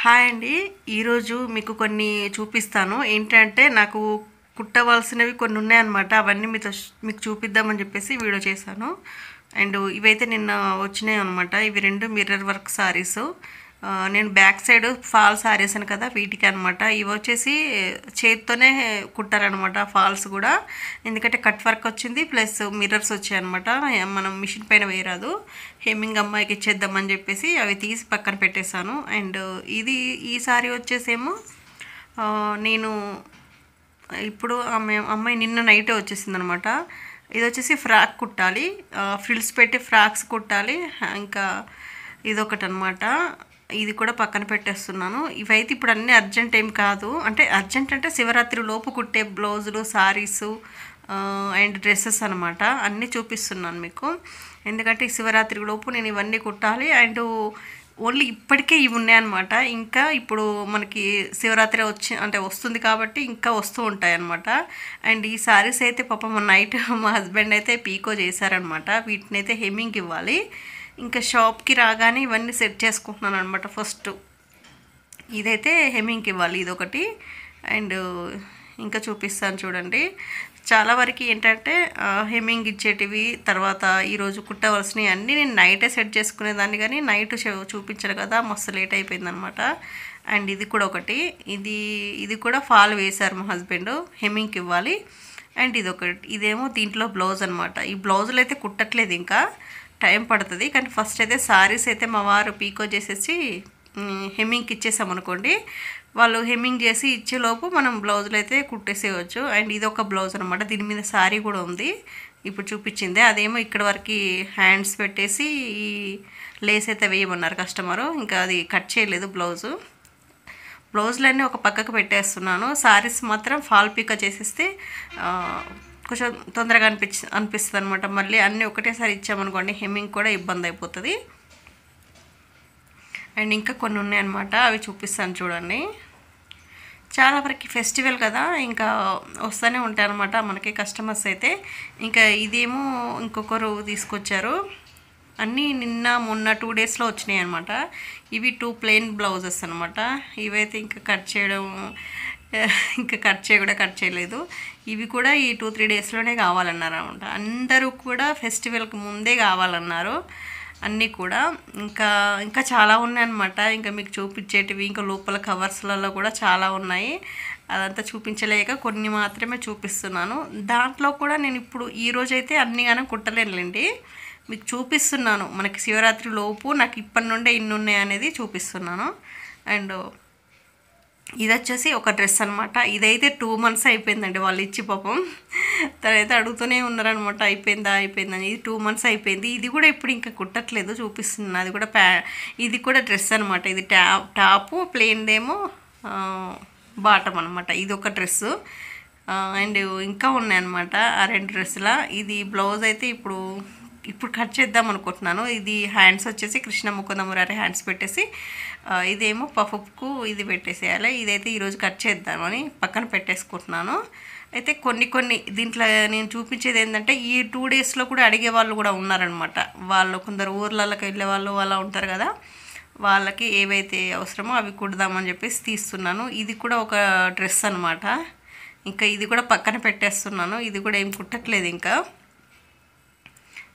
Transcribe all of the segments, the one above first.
hi అండి ఈరోజు మీకు కొన్ని చూపిస్తాను ఏంటంటే నాకు కుట్టవలసినవి కొన్ని ఉన్నాయన్నమాట అవన్నీ మీతో మీకు చూపిద్దామని చెప్పేసి వీడియో చేశాను అండ్ ఇవైతే నిన్న వచ్చినాయి అనమాట ఇవి రెండు మిర్రర్ వర్క్ సారీస్ నేను బ్యాక్ సైడ్ ఫాల్స్ ఆరేసాను కదా వీటికి అనమాట ఇవి వచ్చేసి చేతితోనే కుట్టారనమాట ఫాల్స్ కూడా ఎందుకంటే కట్ వర్క్ వచ్చింది ప్లస్ మిర్రర్స్ వచ్చాయి అనమాట మనం మిషన్ పైన వేయరాదు హెమ్మింగ్ అమ్మాయికి ఇచ్చేద్దామని చెప్పేసి అవి తీసి పక్కన పెట్టేశాను అండ్ ఇది ఈసారి వచ్చేసేమో నేను ఇప్పుడు ఆమె అమ్మాయి నిన్న నైటే అనమాట ఇది వచ్చేసి ఫ్రాక్ కుట్టాలి ఫ్రిల్స్ పెట్టి ఫ్రాక్స్ కుట్టాలి ఇంకా ఇదొకటి అనమాట ఇది కూడా పక్కన పెట్టేస్తున్నాను ఇవైతే ఇప్పుడు అన్నీ అర్జెంట్ ఏం కాదు అంటే అర్జెంట్ అంటే శివరాత్రి లోపు కుట్టే బ్లౌజులు శారీసు అండ్ డ్రెస్సెస్ అనమాట అన్నీ చూపిస్తున్నాను మీకు ఎందుకంటే శివరాత్రి లోపు నేను ఇవన్నీ కుట్టాలి అండ్ ఓన్లీ ఇప్పటికే ఇవి ఉన్నాయన్నమాట ఇంకా ఇప్పుడు మనకి శివరాత్రి వచ్చి అంటే వస్తుంది కాబట్టి ఇంకా వస్తూ ఉంటాయన్నమాట అండ్ ఈ సారీస్ అయితే పాపం మా నైట్ మా హస్బెండ్ అయితే పీకో చేశారనమాట వీటిని అయితే హెమ్మింగ్ ఇవ్వాలి ఇంకా షాప్కి రాగానే ఇవన్నీ సెట్ చేసుకుంటున్నాను అనమాట ఫస్ట్ ఇదైతే హెమ్మింగ్కి ఇవ్వాలి ఇదొకటి అండ్ ఇంకా చూపిస్తాను చూడండి చాలా వరకు ఏంటంటే హెమ్మింగ్ ఇచ్చేటివి తర్వాత ఈరోజు కుట్టవలసినవి అన్నీ నేను నైటే సెట్ చేసుకునేదాన్ని కానీ నైట్ చూపించరు కదా మస్తు లేట్ అయిపోయింది అనమాట అండ్ ఇది కూడా ఒకటి ఇది ఇది కూడా ఫాల్ వేశారు మా హస్బెండ్ హెమ్మింగ్కి ఇవ్వాలి అండ్ ఇది ఒకటి ఇదేమో దీంట్లో బ్లౌజ్ అనమాట ఈ బ్లౌజులు అయితే కుట్టట్లేదు ఇంకా టైం పడుతుంది కానీ ఫస్ట్ అయితే సారీస్ అయితే మా వారు పీకో చేసేసి హెమ్మింగ్కి ఇచ్చేసామనుకోండి వాళ్ళు హెమ్మింగ్ చేసి ఇచ్చేలోపు మనం బ్లౌజులు అయితే కుట్టేసేయచ్చు అండ్ ఇది ఒక బ్లౌజ్ అనమాట దీని మీద శారీ కూడా ఉంది ఇప్పుడు చూపించింది అదేమో ఇక్కడ వరకు హ్యాండ్స్ పెట్టేసి ఈ లేస్ అయితే వేయమన్నారు కస్టమరు ఇంకా అది కట్ చేయలేదు బ్లౌజు బ్లౌజులన్నీ ఒక పక్కకు పెట్టేస్తున్నాను శారీస్ మాత్రం ఫాల్ పీక చేసేస్తే కొంచెం తొందరగా అనిపించి అనిపిస్తుంది అనమాట మళ్ళీ అన్నీ ఒకటేసారి ఇచ్చామనుకోండి హెమ్మింగ్ కూడా ఇబ్బంది అయిపోతుంది అండ్ ఇంకా కొన్ని ఉన్నాయన్నమాట అవి చూపిస్తాను చూడండి చాలా వరకు ఫెస్టివల్ కదా ఇంకా వస్తూనే ఉంటాయి అనమాట మనకి కస్టమర్స్ అయితే ఇంకా ఇదేమో ఇంకొకరు తీసుకొచ్చారు అన్నీ నిన్న మొన్న టూ డేస్లో వచ్చినాయి అనమాట ఇవి టూ ప్లెయిన్ బ్లౌజెస్ అనమాట ఇవైతే ఇంకా కట్ చేయడం ఇంకా కట్ చేయ కూడా కట్ చేయలేదు ఇవి కూడా ఈ టూ త్రీ డేస్లోనే కావాలన్నారు అనమాట అందరూ కూడా ఫెస్టివల్కి ముందే కావాలన్నారు అన్నీ కూడా ఇంకా ఇంకా చాలా ఉన్నాయన్నమాట ఇంకా మీకు చూపించేటివి ఇంకా లోపల కవర్స్లలో కూడా చాలా ఉన్నాయి అదంతా చూపించలేక కొన్ని మాత్రమే చూపిస్తున్నాను దాంట్లో కూడా నేను ఇప్పుడు ఈరోజైతే అన్నీగానే కుట్టలేనులేండి మీకు చూపిస్తున్నాను మనకి శివరాత్రి లోపు నాకు ఇప్పటి నుండే ఇన్ని ఉన్నాయి అనేది చూపిస్తున్నాను అండ్ ఇది వచ్చేసి ఒక డ్రెస్ అనమాట ఇదైతే టూ మంత్స్ అయిపోయిందండి వాళ్ళు ఇచ్చి పాపం తర్వాత అడుగుతూనే ఉన్నారనమాట అయిపోయిందా అయిపోయిందని ఇది టూ మంత్స్ అయిపోయింది ఇది కూడా ఇప్పుడు ఇంకా కుట్టట్లేదు చూపిస్తుంది అది కూడా ప్యా ఇది కూడా డ్రెస్ అనమాట ఇది టాప్ టాపు ప్లెయిన్దేమో బాటం అనమాట ఇది ఒక డ్రెస్సు అండ్ ఇంకా ఉన్నాయన్నమాట ఆ రెండు డ్రెస్సుల ఇది బ్లౌజ్ అయితే ఇప్పుడు ఇప్పుడు కట్ చేద్దాం అనుకుంటున్నాను ఇది హ్యాండ్స్ వచ్చేసి కృష్ణ ముకుందమురారి హ్యాండ్స్ పెట్టేసి ఇదేమో పఫుప్కు ఇది పెట్టేసేయాలి ఇదైతే ఈరోజు కట్ చేద్దామని పక్కన పెట్టేసుకుంటున్నాను అయితే కొన్ని కొన్ని దీంట్లో నేను చూపించేది ఏంటంటే ఈ టూ డేస్లో కూడా అడిగే వాళ్ళు కూడా ఉన్నారనమాట వాళ్ళు కొందరు ఊర్లలోకి వెళ్ళే వాళ్ళు అలా ఉంటారు కదా వాళ్ళకి ఏవైతే అవసరమో అవి కుడదామని చెప్పేసి తీస్తున్నాను ఇది కూడా ఒక డ్రెస్ అనమాట ఇంకా ఇది కూడా పక్కన పెట్టేస్తున్నాను ఇది కూడా ఏం కుట్టట్లేదు ఇంకా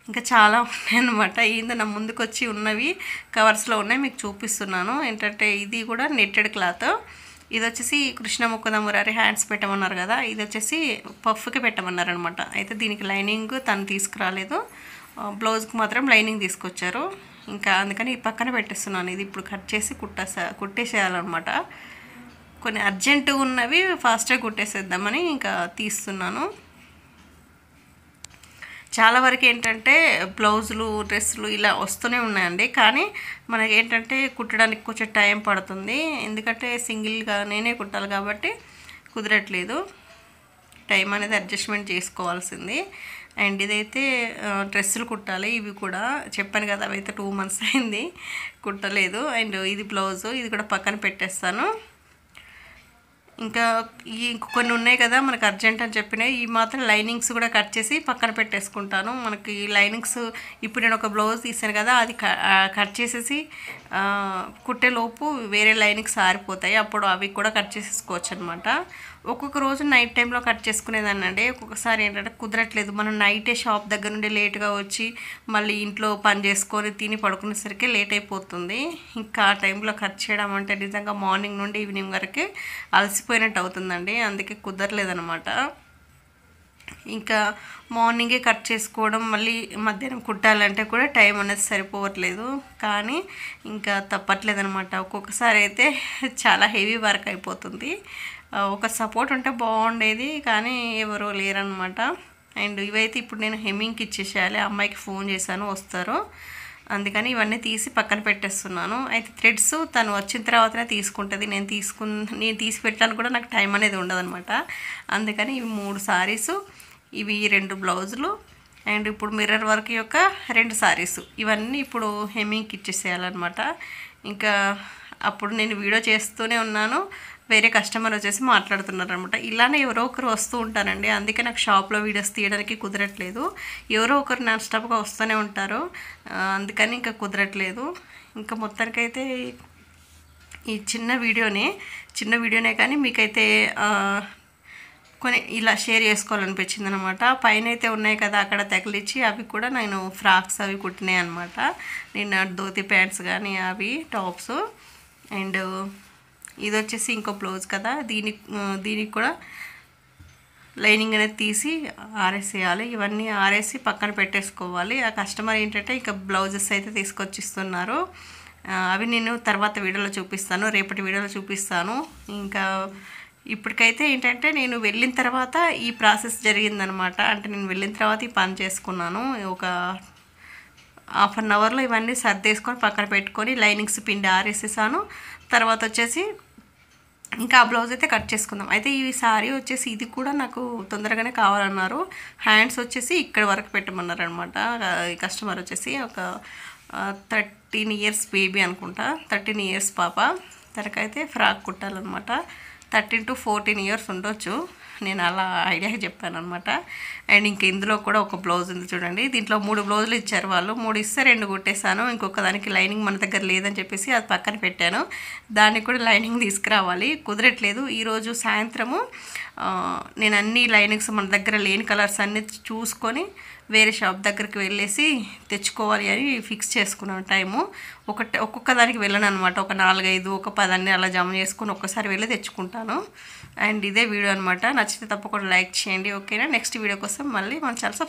ఇంకా చాలా ఉన్నాయన్నమాట ఏందో నా ముందుకు వచ్చి ఉన్నవి కవర్స్లో ఉన్నాయి మీకు చూపిస్తున్నాను ఏంటంటే ఇది కూడా నెట్టెడ్ క్లాత్ ఇది వచ్చేసి కృష్ణ ముక్కదమ్మరారి హ్యాండ్స్ పెట్టమన్నారు కదా ఇది వచ్చేసి పఫ్కి పెట్టమన్నారనమాట అయితే దీనికి లైనింగ్ తను తీసుకురాలేదు బ్లౌజ్కి మాత్రం లైనింగ్ తీసుకొచ్చారు ఇంకా అందుకని ఈ పక్కన పెట్టేస్తున్నాను ఇది ఇప్పుడు కట్ చేసి కుట్టేసా కుట్టేసేయాలన్నమాట కొన్ని అర్జెంటుగా ఉన్నవి ఫాస్ట్గా కుట్టేసేద్దామని ఇంకా తీస్తున్నాను చాలా వరకు ఏంటంటే బ్లౌజులు డ్రెస్సులు ఇలా వస్తూనే ఉన్నాయండి కానీ మనకి ఏంటంటే కుట్టడానికి కొంచెం టైం పడుతుంది ఎందుకంటే సింగిల్గా నేనే కుట్టాలి కాబట్టి కుదరట్లేదు టైం అనేది అడ్జస్ట్మెంట్ చేసుకోవాల్సింది అండ్ ఇదైతే డ్రెస్సులు కుట్టాలి ఇవి కూడా చెప్పాను కదా అవి అయితే టూ మంత్స్ అయింది కుట్టలేదు అండ్ ఇది బ్లౌజు ఇది కూడా పక్కన పెట్టేస్తాను ఇంకా ఈ కొన్ని ఉన్నాయి కదా మనకు అర్జెంట్ అని చెప్పినాయి ఈ మాత్రం లైనింగ్స్ కూడా కట్ చేసి పక్కన పెట్టేసుకుంటాను మనకి ఈ లైనింగ్స్ ఇప్పుడు నేను ఒక బ్లౌజ్ తీసాను కదా అది కట్ చేసేసి కుట్టేలోపు వేరే లైనింగ్స్ ఆరిపోతాయి అప్పుడు అవి కూడా కట్ చేసేసుకోవచ్చు అనమాట ఒక్కొక్క రోజు నైట్ టైంలో కట్ చేసుకునేదాన్ని అండి ఒక్కొక్కసారి ఏంటంటే కుదరట్లేదు మనం నైటే షాప్ దగ్గర నుండి లేట్గా వచ్చి మళ్ళీ ఇంట్లో పని చేసుకొని తిని పడుకునేసరికి లేట్ అయిపోతుంది ఇంకా ఆ టైంలో కట్ చేయడం అంటే నిజంగా మార్నింగ్ నుండి ఈవినింగ్ వరకు అలసిపోయినట్టు అవుతుందండి అందుకే కుదరలేదనమాట ఇంకా మార్నింగే కట్ చేసుకోవడం మళ్ళీ మధ్యాహ్నం కుట్టాలంటే కూడా టైం అనేది సరిపోవట్లేదు కానీ ఇంకా తప్పట్లేదనమాట ఒక్కొక్కసారి అయితే చాలా హెవీ వర్క్ అయిపోతుంది ఒక సపోర్ట్ ఉంటే బాగుండేది కానీ ఎవరో లేరనమాట అండ్ ఇవైతే ఇప్పుడు నేను హెమ్మింగ్కి ఇచ్చేసేయాలి అమ్మాయికి ఫోన్ చేశాను వస్తారు అందుకని ఇవన్నీ తీసి పక్కన పెట్టేస్తున్నాను అయితే థ్రెడ్స్ తను వచ్చిన తర్వాతనే తీసుకుంటుంది నేను తీసుకు నేను తీసి పెట్టాలని కూడా నాకు టైం అనేది ఉండదనమాట అందుకని ఇవి మూడు సారీస్ ఇవి రెండు బ్లౌజులు అండ్ ఇప్పుడు మిర్రర్ వర్క్ యొక్క రెండు సారీస్ ఇవన్నీ ఇప్పుడు హెమ్మింగ్కి ఇచ్చేసేయాలన్నమాట ఇంకా అప్పుడు నేను వీడియో చేస్తూనే ఉన్నాను వేరే కస్టమర్ వచ్చేసి మాట్లాడుతున్నారు అనమాట ఇలానే ఎవరో ఒకరు వస్తూ ఉంటారండి అందుకే నాకు షాప్లో వీడియోస్ తీయడానికి కుదరట్లేదు ఎవరో ఒకరు నాన్ స్టాప్గా వస్తూనే ఉంటారు అందుకని ఇంకా కుదరట్లేదు ఇంకా మొత్తానికైతే ఈ చిన్న వీడియోనే చిన్న వీడియోనే కానీ మీకైతే కొన్ని ఇలా షేర్ చేసుకోవాలనిపించింది అనమాట పైన అయితే ఉన్నాయి కదా అక్కడ తగిలిచ్చి అవి కూడా నేను ఫ్రాక్స్ అవి కుట్టినాయి అనమాట నేను ధోతి ప్యాంట్స్ కానీ అవి టాప్స్ అండ్ ఇది వచ్చేసి ఇంకో బ్లౌజ్ కదా దీని దీనికి కూడా లైనింగ్ అనేది తీసి ఆరేసేయాలి ఇవన్నీ ఆరేసి పక్కన పెట్టేసుకోవాలి ఆ కస్టమర్ ఏంటంటే ఇంకా బ్లౌజెస్ అయితే తీసుకొచ్చి ఇస్తున్నారు అవి నేను తర్వాత వీడియోలో చూపిస్తాను రేపటి వీడియోలో చూపిస్తాను ఇంకా ఇప్పటికైతే ఏంటంటే నేను వెళ్ళిన తర్వాత ఈ ప్రాసెస్ జరిగిందనమాట అంటే నేను వెళ్ళిన తర్వాత ఈ పని చేసుకున్నాను ఒక హాఫ్ అన్ అవర్లో ఇవన్నీ సర్దేసుకొని పక్కన పెట్టుకొని లైనింగ్స్ పిండి ఆరేసేసాను తర్వాత వచ్చేసి ఇంకా ఆ బ్లౌజ్ అయితే కట్ చేసుకుందాం అయితే ఈ సారీ వచ్చేసి ఇది కూడా నాకు తొందరగానే కావాలన్నారు హ్యాండ్స్ వచ్చేసి ఇక్కడ వరకు పెట్టమన్నారు అనమాట కస్టమర్ వచ్చేసి ఒక థర్టీన్ ఇయర్స్ బేబీ అనుకుంటా థర్టీన్ ఇయర్స్ పాప తనకైతే ఫ్రాక్ కుట్టాలన్నమాట థర్టీన్ టు ఫోర్టీన్ ఇయర్స్ ఉండొచ్చు నేను అలా ఐడియా చెప్పాను అనమాట అండ్ ఇంక ఇందులో కూడా ఒక బ్లౌజ్ ఉంది చూడండి దీంట్లో మూడు బ్లౌజులు ఇచ్చారు వాళ్ళు మూడు ఇస్తే రెండు కుట్టేశాను ఇంకొక దానికి లైనింగ్ మన దగ్గర లేదని చెప్పేసి అది పక్కన పెట్టాను దానికి కూడా లైనింగ్ తీసుకురావాలి కుదరట్లేదు ఈరోజు సాయంత్రము నేను అన్ని లైనింగ్స్ మన దగ్గర లేని కలర్స్ అన్ని చూసుకొని వేరే షాప్ దగ్గరికి వెళ్ళేసి తెచ్చుకోవాలి అని ఫిక్స్ చేసుకున్నాను టైము ఒక ఒక్కొక్క దానికి వెళ్ళను అనమాట ఒక నాలుగైదు ఒక పదాన్ని అలా జమ చేసుకుని ఒక్కసారి వెళ్ళి తెచ్చుకుంటాను అండ్ ఇదే వీడియో అనమాట నచ్చితే తప్పకుండా లైక్ చేయండి ఓకేనా నెక్స్ట్ వీడియో కోసం కోసం మళ్ళీ మనం చాలా